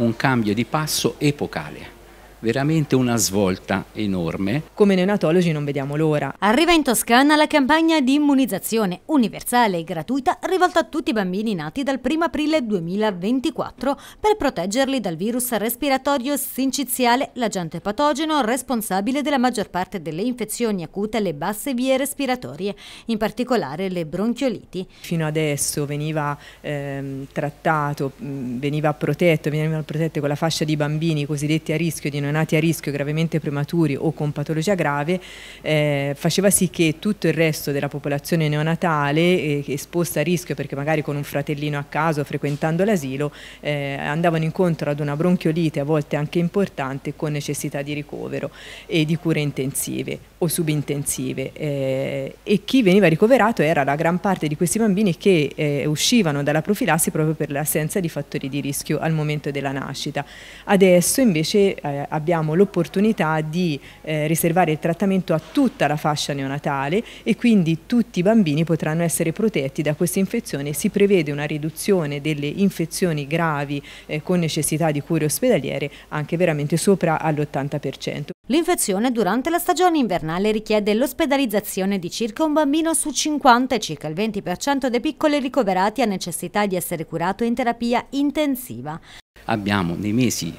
un cambio di passo epocale veramente una svolta enorme. Come neonatologi non vediamo l'ora. Arriva in Toscana la campagna di immunizzazione universale e gratuita rivolta a tutti i bambini nati dal 1 aprile 2024 per proteggerli dal virus respiratorio sinciziale, l'agente patogeno responsabile della maggior parte delle infezioni acute alle basse vie respiratorie, in particolare le bronchioliti. Fino adesso veniva eh, trattato, veniva protetto, venivano protetti con fascia di bambini cosiddetti a rischio di non neonati a rischio gravemente prematuri o con patologia grave eh, faceva sì che tutto il resto della popolazione neonatale eh, esposta a rischio perché magari con un fratellino a caso frequentando l'asilo eh, andavano incontro ad una bronchiolite a volte anche importante con necessità di ricovero e di cure intensive o subintensive eh, e chi veniva ricoverato era la gran parte di questi bambini che eh, uscivano dalla profilassi proprio per l'assenza di fattori di rischio al momento della nascita. Adesso invece eh, abbiamo l'opportunità di eh, riservare il trattamento a tutta la fascia neonatale e quindi tutti i bambini potranno essere protetti da questa infezione. Si prevede una riduzione delle infezioni gravi eh, con necessità di cure ospedaliere anche veramente sopra all'80%. L'infezione durante la stagione invernale richiede l'ospedalizzazione di circa un bambino su 50 e circa il 20% dei piccoli ricoverati ha necessità di essere curato in terapia intensiva. Abbiamo nei mesi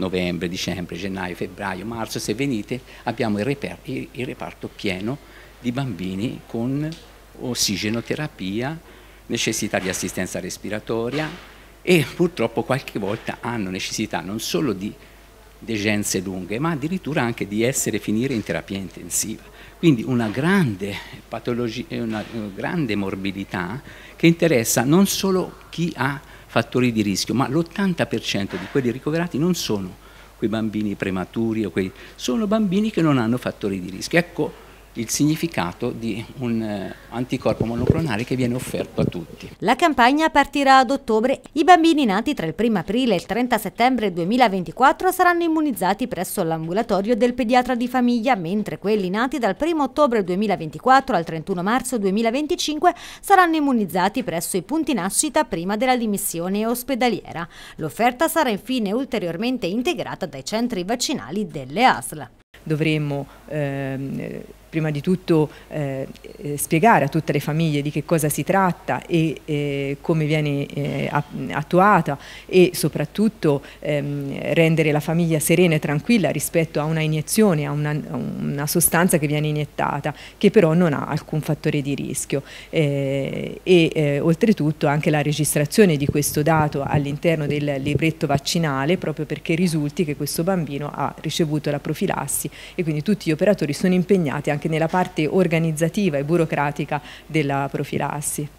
novembre, dicembre, gennaio, febbraio, marzo, se venite abbiamo il, reparto, il reparto pieno di bambini con ossigenoterapia, necessità di assistenza respiratoria e purtroppo qualche volta hanno necessità non solo di degenze lunghe, ma addirittura anche di essere finire in terapia intensiva. Quindi una grande, una eh, grande morbidità che interessa non solo chi ha fattori di rischio, ma l'80% di quelli ricoverati non sono quei bambini prematuri o quei, sono bambini che non hanno fattori di rischio. Ecco il significato di un eh, anticorpo monoclonale che viene offerto a tutti. La campagna partirà ad ottobre. I bambini nati tra il 1 aprile e il 30 settembre 2024 saranno immunizzati presso l'ambulatorio del pediatra di famiglia, mentre quelli nati dal 1 ottobre 2024 al 31 marzo 2025 saranno immunizzati presso i punti nascita prima della dimissione ospedaliera. L'offerta sarà infine ulteriormente integrata dai centri vaccinali delle ASL dovremmo ehm, prima di tutto eh, spiegare a tutte le famiglie di che cosa si tratta e eh, come viene eh, attuata e soprattutto ehm, rendere la famiglia serena e tranquilla rispetto a una iniezione, a una, a una, sostanza che viene iniettata che però non ha alcun fattore di rischio eh, e eh, oltretutto anche la registrazione di questo dato all'interno del libretto vaccinale proprio perché risulti che questo bambino ha ricevuto la profilassi e quindi tutti gli operatori sono impegnati anche nella parte organizzativa e burocratica della profilassi.